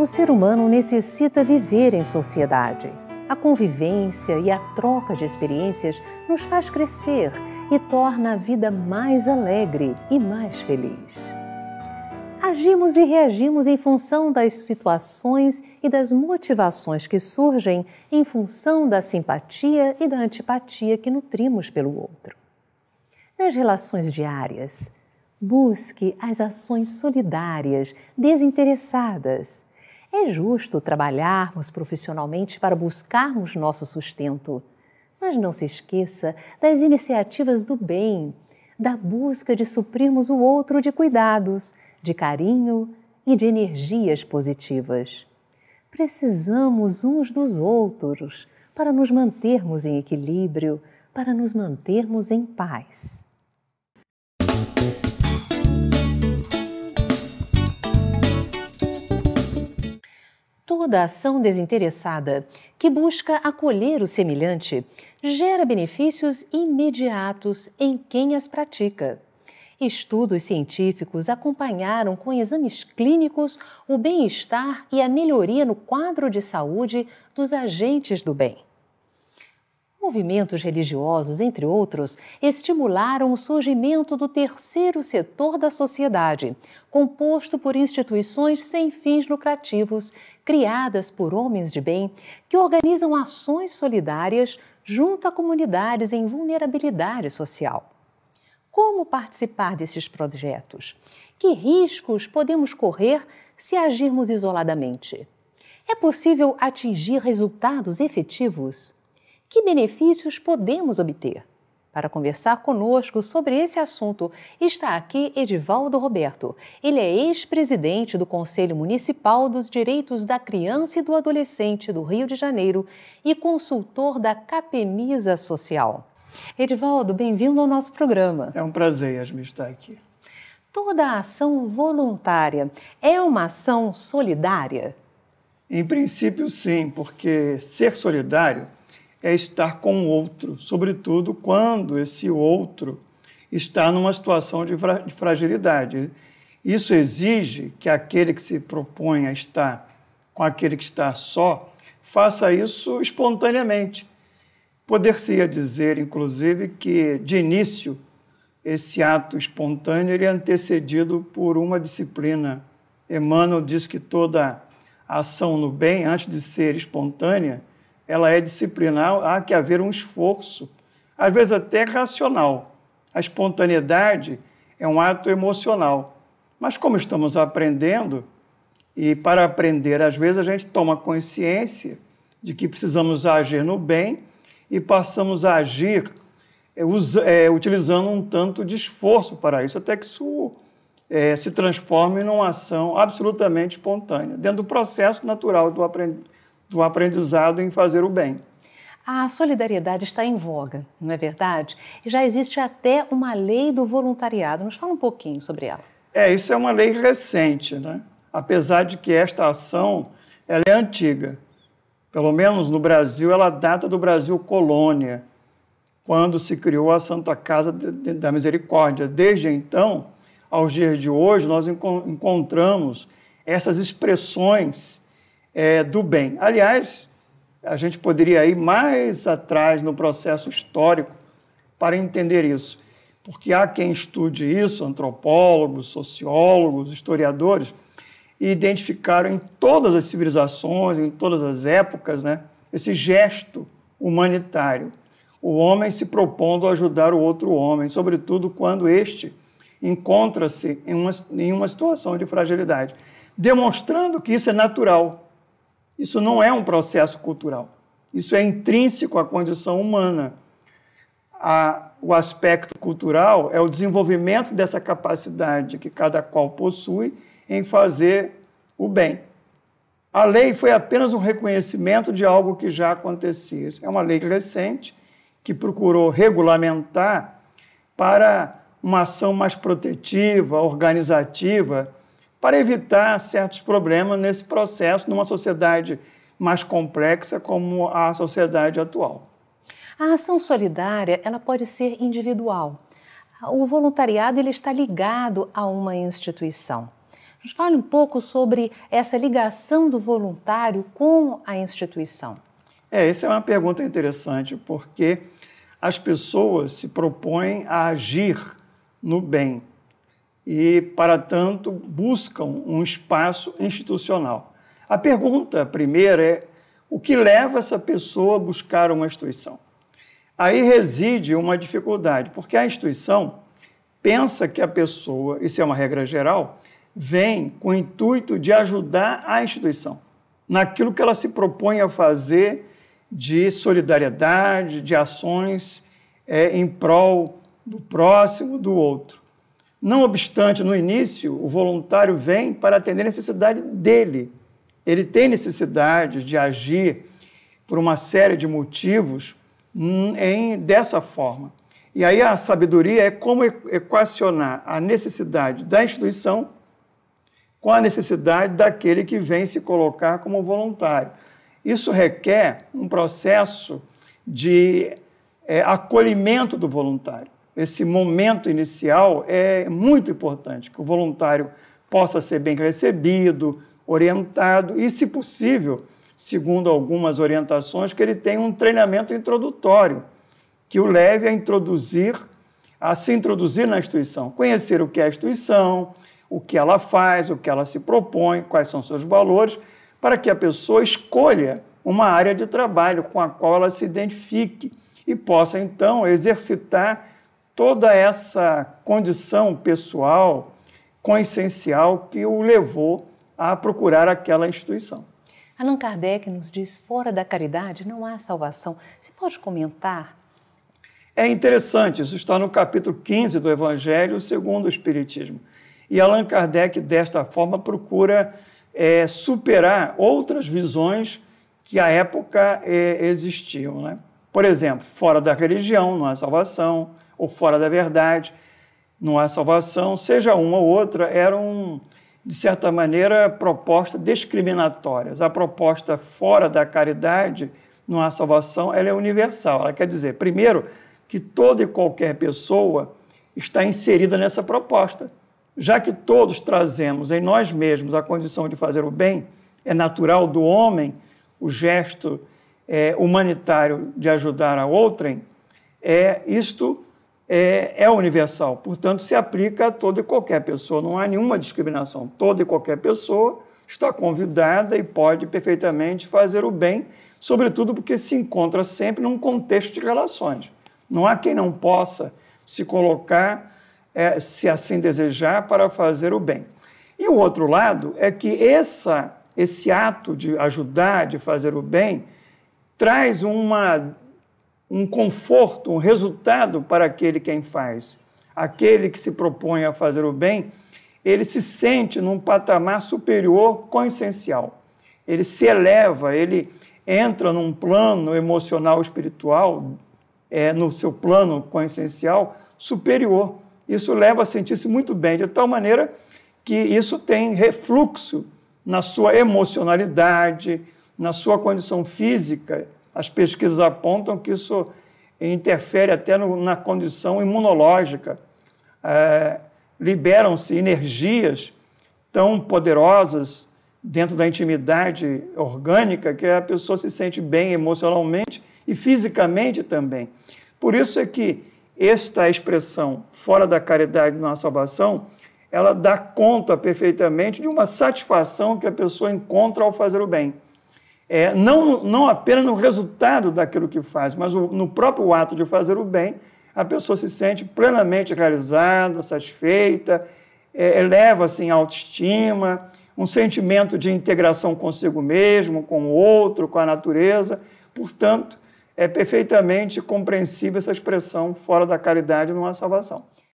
O ser humano necessita viver em sociedade. A convivência e a troca de experiências nos faz crescer e torna a vida mais alegre e mais feliz. Agimos e reagimos em função das situações e das motivações que surgem, em função da simpatia e da antipatia que nutrimos pelo outro. Nas relações diárias, busque as ações solidárias, desinteressadas é justo trabalharmos profissionalmente para buscarmos nosso sustento. Mas não se esqueça das iniciativas do bem, da busca de suprirmos o outro de cuidados, de carinho e de energias positivas. Precisamos uns dos outros para nos mantermos em equilíbrio, para nos mantermos em paz. toda ação desinteressada que busca acolher o semelhante gera benefícios imediatos em quem as pratica. Estudos científicos acompanharam com exames clínicos o bem-estar e a melhoria no quadro de saúde dos agentes do bem. Movimentos religiosos, entre outros, estimularam o surgimento do terceiro setor da sociedade, composto por instituições sem fins lucrativos, criadas por homens de bem, que organizam ações solidárias junto a comunidades em vulnerabilidade social. Como participar desses projetos? Que riscos podemos correr se agirmos isoladamente? É possível atingir resultados efetivos? que benefícios podemos obter? Para conversar conosco sobre esse assunto, está aqui Edivaldo Roberto. Ele é ex-presidente do Conselho Municipal dos Direitos da Criança e do Adolescente do Rio de Janeiro e consultor da Capemisa Social. Edivaldo, bem-vindo ao nosso programa. É um prazer, Yasmin, estar aqui. Toda ação voluntária é uma ação solidária? Em princípio, sim, porque ser solidário é estar com o outro, sobretudo quando esse outro está numa situação de fragilidade. Isso exige que aquele que se propõe a estar com aquele que está só faça isso espontaneamente. Poder-se-ia dizer, inclusive, que de início esse ato espontâneo ele é antecedido por uma disciplina. Emmanuel diz que toda ação no bem, antes de ser espontânea, ela é disciplinar, há que haver um esforço, às vezes até racional. A espontaneidade é um ato emocional. Mas como estamos aprendendo, e para aprender, às vezes a gente toma consciência de que precisamos agir no bem e passamos a agir é, é utilizando um tanto de esforço para isso, até que isso é, se transforme numa ação absolutamente espontânea, dentro do processo natural do aprendizado do aprendizado em fazer o bem. A solidariedade está em voga, não é verdade? E já existe até uma lei do voluntariado. Nos fala um pouquinho sobre ela. É, isso é uma lei recente, né? Apesar de que esta ação ela é antiga. Pelo menos no Brasil, ela data do Brasil colônia, quando se criou a Santa Casa da Misericórdia. Desde então, aos dias de hoje, nós encontramos essas expressões é, do bem. Aliás, a gente poderia ir mais atrás no processo histórico para entender isso, porque há quem estude isso, antropólogos, sociólogos, historiadores, e identificaram em todas as civilizações, em todas as épocas, né, esse gesto humanitário. O homem se propondo a ajudar o outro homem, sobretudo quando este encontra-se em uma, em uma situação de fragilidade, demonstrando que isso é natural, isso não é um processo cultural. Isso é intrínseco à condição humana. A, o aspecto cultural é o desenvolvimento dessa capacidade que cada qual possui em fazer o bem. A lei foi apenas um reconhecimento de algo que já acontecia. É uma lei recente que procurou regulamentar para uma ação mais protetiva, organizativa, para evitar certos problemas nesse processo numa sociedade mais complexa como a sociedade atual. A ação solidária, ela pode ser individual. O voluntariado ele está ligado a uma instituição. Nos fale um pouco sobre essa ligação do voluntário com a instituição. É, essa é uma pergunta interessante, porque as pessoas se propõem a agir no bem, e, para tanto, buscam um espaço institucional. A pergunta primeira é: o que leva essa pessoa a buscar uma instituição? Aí reside uma dificuldade, porque a instituição pensa que a pessoa, isso é uma regra geral, vem com o intuito de ajudar a instituição naquilo que ela se propõe a fazer de solidariedade, de ações é, em prol do próximo, do outro. Não obstante, no início, o voluntário vem para atender a necessidade dele. Ele tem necessidade de agir por uma série de motivos hum, em, dessa forma. E aí a sabedoria é como equacionar a necessidade da instituição com a necessidade daquele que vem se colocar como voluntário. Isso requer um processo de é, acolhimento do voluntário esse momento inicial é muito importante, que o voluntário possa ser bem recebido, orientado e, se possível, segundo algumas orientações, que ele tenha um treinamento introdutório que o leve a introduzir, a se introduzir na instituição, conhecer o que é a instituição, o que ela faz, o que ela se propõe, quais são seus valores, para que a pessoa escolha uma área de trabalho com a qual ela se identifique e possa então exercitar toda essa condição pessoal, consciencial, que o levou a procurar aquela instituição. Allan Kardec nos diz: fora da caridade não há salvação. Você pode comentar? É interessante, isso está no capítulo 15 do Evangelho segundo o Espiritismo. E Allan Kardec, desta forma, procura é, superar outras visões que à época é, existiam. Né? Por exemplo, fora da religião não há salvação, ou fora da verdade, não há salvação, seja uma ou outra, eram, de certa maneira, propostas discriminatórias. A proposta fora da caridade, não há salvação, ela é universal. Ela quer dizer, primeiro, que toda e qualquer pessoa está inserida nessa proposta. Já que todos trazemos em nós mesmos a condição de fazer o bem, é natural do homem o gesto é, humanitário de ajudar a outrem, é isto é, é universal, portanto, se aplica a toda e qualquer pessoa, não há nenhuma discriminação. Toda e qualquer pessoa está convidada e pode perfeitamente fazer o bem, sobretudo porque se encontra sempre num contexto de relações. Não há quem não possa se colocar, é, se assim desejar, para fazer o bem. E o outro lado é que essa, esse ato de ajudar, de fazer o bem, traz uma um conforto, um resultado para aquele quem faz. Aquele que se propõe a fazer o bem, ele se sente num patamar superior consciencial. Ele se eleva, ele entra num plano emocional espiritual, é, no seu plano consciencial superior. Isso leva a sentir-se muito bem, de tal maneira que isso tem refluxo na sua emocionalidade, na sua condição física as pesquisas apontam que isso interfere até no, na condição imunológica. É, Liberam-se energias tão poderosas dentro da intimidade orgânica que a pessoa se sente bem emocionalmente e fisicamente também. Por isso é que esta expressão fora da caridade na salvação, ela dá conta perfeitamente de uma satisfação que a pessoa encontra ao fazer o bem é, não, não apenas no resultado daquilo que faz, mas o, no próprio ato de fazer o bem, a pessoa se sente plenamente realizada, satisfeita, é, eleva-se em assim, autoestima, um sentimento de integração consigo mesmo, com o outro, com a natureza. Portanto, é perfeitamente compreensível essa expressão fora da caridade não há salvação.